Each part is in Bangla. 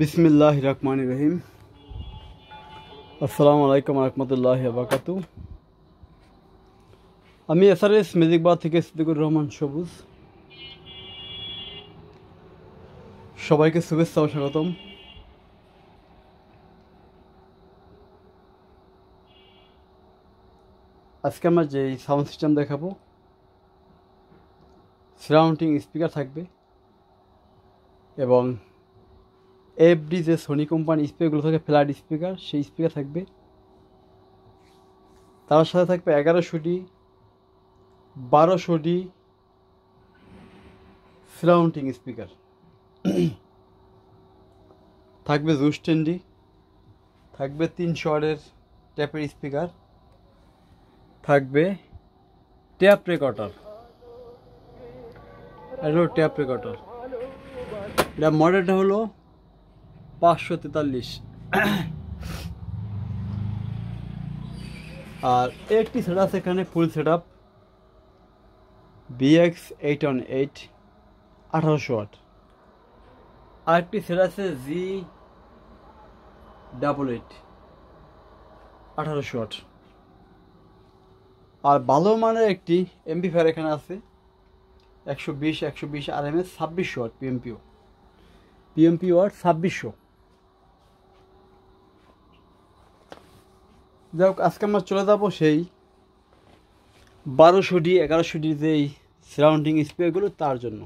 বিসমিল্লাহির রহমানির রহিম আসসালামু আলাইকুম ওয়া রাহমাতুল্লাহি ওয়া বারাকাতু আমি এসআরএস মিউজিকবাথ থেকে সিদ্দিকুর রহমান সবুজ সবাইকে সুবেশ স্বাগতম আজকে আমি এই সাউন্ড সিস্টেম দেখাব সাউন্ডিং স্পিকার থাকবে এবং এফডি যে সোনি কোম্পানি স্পিকারগুলো থাকে ফ্ল্যাট স্পিকার সেই স্পিকার থাকবে তার সাথে থাকবে এগারোশোটি বারোশোটি সারাউন্ডিং স্পিকার থাকবে জুস্টেন্ডি থাকবে তিন শরের ট্যাপের স্পিকার থাকবে ট্যাপ রেকর্ডার এটা হলো ট্যাপ রেকর্ডার এটা মডেলটা হলো পাঁচশো তেতাল্লিশ আর একটি সেট আছে এখানে full set up BX eight one eight আঠারোশো আট আর একটি সেট আছে জি ডাবল এইট আঠারোশো আট আর ভালো মানের একটি এমপি ফায়ার এখানে আছে একশো বিশ একশো বিশ আর এম এস ছাব্বিশশো আট পিএমপিও পিএমপিও আর ছাব্বিশশো যাই হোক আজকে আমরা চলে যাবো সেই বারোশোটি এগারোশোটি যেই সারাউন্ডিং স্পিকারগুলো তার জন্য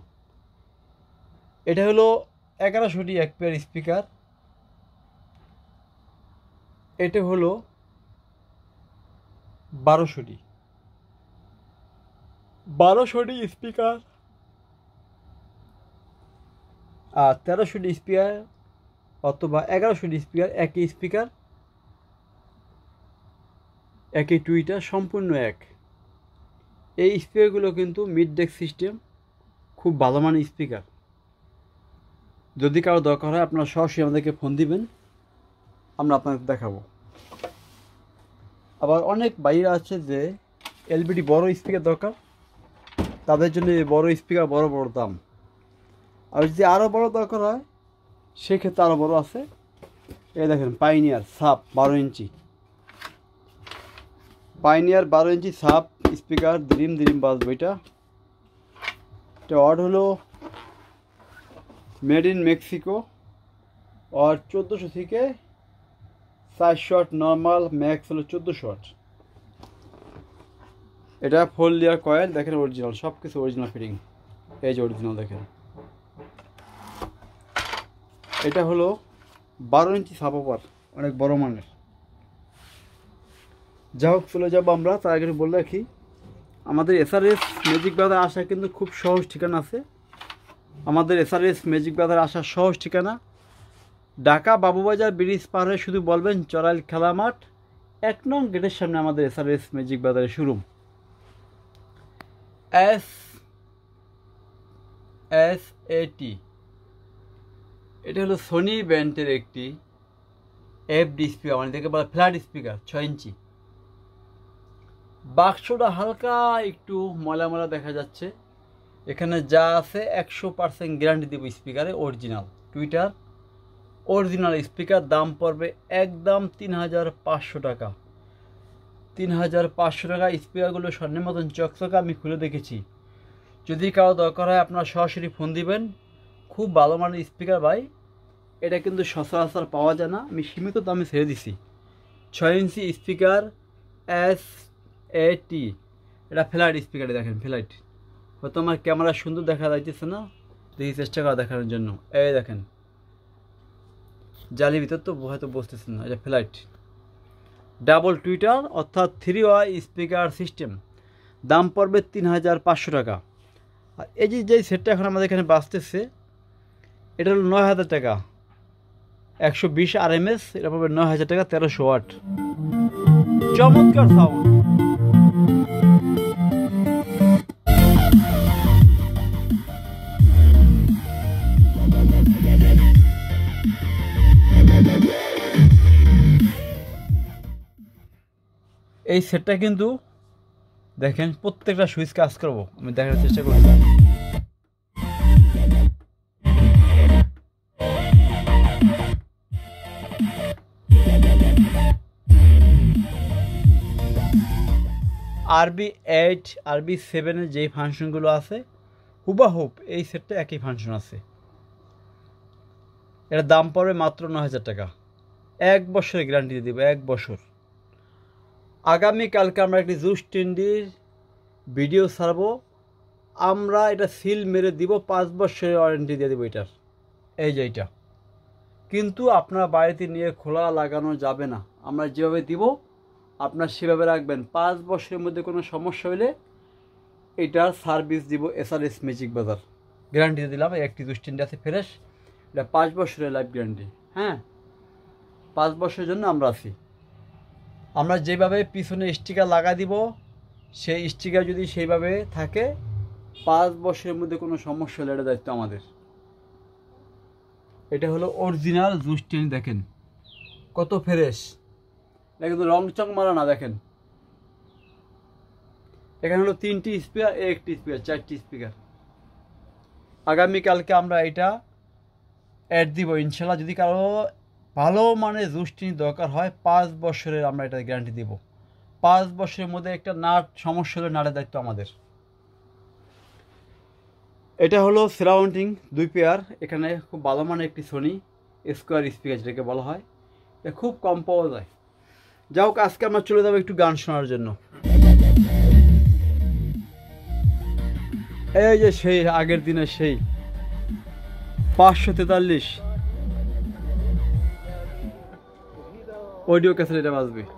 এটা হলো এগারোশোটি এক পেয়ার স্পিকার এটা হলো বারোশোটি বারোশোটি স্পিকার আর তেরোশোটি স্পিকার অথবা এগারোশোটি স্পিকার একই স্পিকার একই টুইটার সম্পূর্ণ এক এই স্পিকারগুলো কিন্তু মিড ডেক সিস্টেম খুব ভালো মানের স্পিকার যদি কারো দরকার হয় আপনারা সরাসরি আমাদেরকে ফোন দিবেন আমরা আপনাকে দেখাবো আবার অনেক বাইরে আছে যে এলবিডি বড় স্পিকার দরকার তাদের জন্য বড় স্পিকার বড় বড় দাম আর যদি আরও বড় দরকার হয় সেক্ষেত্রে আরও বড় আছে এই দেখেন পাইনিয়ার সাপ বারো ইঞ্চি পাইনিয়ার বারো ইঞ্চি সাপ স্পিকার দিলিম দিলিম বাস বইটা এটা অর্ড হলো মেড ইন মেক্সিকো আর চোদ্দোশো থেকে সাইজ শট নর্মাল ম্যাক্স হলো চোদ্দো শট এটা ফোর লিয়ার কয়েল দেখেন অরিজিনাল সব কিছু অরিজিনাল ফিটিং এই যে অরিজিনাল দেখেন এটা হলো বারো ইঞ্চি সাপোপার অনেক বড় মানের যা হোক চলে যাবো আমরা তার আগে বলে রাখি আমাদের এসআরএস ম্যাজিক ব্রাদার আসা কিন্তু খুব সহজ ঠিকানা আছে আমাদের এসআরএস ম্যাজিক ব্রাদার আসা সহজ ঠিকানা ঢাকা বাবুবাজার ব্রিজ পার হয়ে শুধু বলবেন চড়াইল খেলা মাঠ এক নং গেটের সামনে আমাদের এসআরএস ম্যাজিক বাজারের শোরুম এস এস এটি এটা হলো সোনি ব্যান্ডের একটি এফ ডিসপ্লে আমাদের বলা ফ্ল্যাট স্পিকার ছয় ইঞ্চি বাক্সটা হালকা একটু ময়লা ময়লা দেখা যাচ্ছে এখানে যা আছে একশো পার্সেন্ট গ্যারান্টি দেবো স্পিকারে অরিজিনাল টুইটার অরিজিনাল স্পিকার দাম পড়বে একদম তিন হাজার পাঁচশো টাকা তিন হাজার পাঁচশো টাকা স্পিকারগুলো স্বর্ণের মতন চকচকে আমি খুলে দেখেছি যদি কারো দরকার হয় আপনারা সরাসরি ফোন দিবেন খুব ভালো মানের স্পিকার ভাই এটা কিন্তু সচরাচর পাওয়া যায় না আমি সীমিত দামে ছেড়ে দিছি ছয় ইঞ্চি স্পিকার এস এটি এটা ফ্লাইট স্পিকারে দেখেন ফ্লাইট হয়তো আমার ক্যামেরা সুন্দর দেখা যাইতেছে না দেখি চেষ্টা করা দেখানোর জন্য এই দেখেন জালি ভিতর তো হয়তো বসতেছে না এটা ফ্লাইট ডাবল টুইটার অর্থাৎ থ্রি ওয়াই স্পিকার সিস্টেম দাম পড়বে তিন হাজার পাঁচশো টাকা আর এই যে যেই সেটটা এখন আমাদের এখানে বাঁচতেছে এটা হলো নয় হাজার টাকা একশো বিশ আর এম এস এটা পড়বে নয় হাজার টাকা তেরোশো ওয়াট চমৎকার সাউন্ড এই সেটটা কিন্তু দেখেন প্রত্যেকটা সুইচ কাজ করব আমি দেখার চেষ্টা করি আরবি এইট আরবি সেভেনের যেই ফাংশনগুলো আছে হুবাহুব এই সেটটা একই ফাংশন আছে এটার দাম পড়বে মাত্র ন হাজার টাকা এক বছরের গ্যারান্টি দিব এক বছর আগামীকালকে আমরা একটি জুস টেন্ডির ভিডিও ছাড়ব আমরা এটা সিল মেরে দিব পাঁচ বছরের ওয়ারেন্টি দিয়ে দেবো এটার এই যে এটা কিন্তু আপনার বাড়িতে নিয়ে খোলা লাগানো যাবে না আমরা যেভাবে দিব আপনার সেভাবে রাখবেন পাঁচ বছরের মধ্যে কোনো সমস্যা হলে এটার সার্ভিস দিব এসআরএস ম্যাজিক বাজার গ্যারান্টি দিলাম একটি দুশ্চিন্তা আছে ফ্রেশ এটা পাঁচ বছরের লাইফ গ্যারান্টি হ্যাঁ পাঁচ বছরের জন্য আমরা আছি আমরা যেভাবে পিছনে স্টিকার লাগা দিব সেই স্টিকার যদি সেইভাবে থাকে পাঁচ বছরের মধ্যে কোনো সমস্যা হলে দায়িত্ব আমাদের এটা হলো অরিজিনাল জুস টেন দেখেন কত ফ্রেশ একদম রং রংচং মারা না দেখেন এখানে হলো তিনটি স্পিকার একটি স্পিকার চারটি স্পিকার আগামীকালকে আমরা এটা অ্যাড দিব ইনশাল্লাহ যদি কারো ভালো মানে জুসটি দরকার হয় পাঁচ বছরের আমরা এটা গ্যারান্টি দিব পাঁচ বছরের মধ্যে একটা নাট সমস্যা হলে নাটের দায়িত্ব আমাদের এটা হলো সারাউন্ডিং দুই পেয়ার এখানে খুব ভালো মানে একটি সোনি স্কোয়ার স্পিকার যেটাকে বলা হয় এটা খুব কম পাওয়া যায় যা হোক আজকে আমরা চলে যাবো একটু গান শোনার জন্য এই যে সেই আগের দিনে সেই পাঁচশো তেতাল্লিশ অডিও ক্যাসেট এটা বাজবে আহ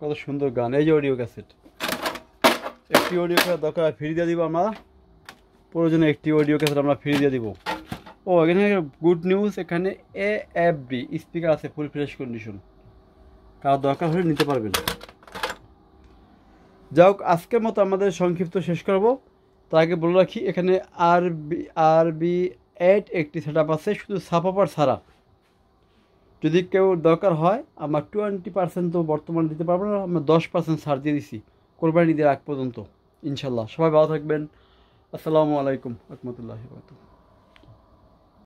কত সুন্দর গান এই যে অডিও ক্যাসেট একটি অডিও ক্যাসেট দরকার ফ্রি দিয়ে দিব আমরা প্রয়োজনে একটি অডিও ক্যাসেট আমরা ফ্রি দিয়ে দিব ও এখানে গুড নিউজ এখানে এ এফ বি স্পিকার আছে ফুল ফ্রেশ কন্ডিশন কারো দরকার হলে নিতে পারবেন যাই হোক আজকের মতো আমাদের সংক্ষিপ্ত শেষ করব তার আগে বলে রাখি এখানে আর বি আর বি এট একটি সেট আপ আছে শুধু সাপাপার ছাড়া যদি কেউ দরকার হয় আমার টোয়েন্টি পার্সেন্ট তো বর্তমানে দিতে পারবো না আমরা দশ পার্সেন্ট ছাড় দিয়ে দিছি কোরবানি দিয়ে আগ পর্যন্ত ইনশাল্লাহ সবাই ভালো থাকবেন আসসালামু আলাইকুম রহমতুল্লাহ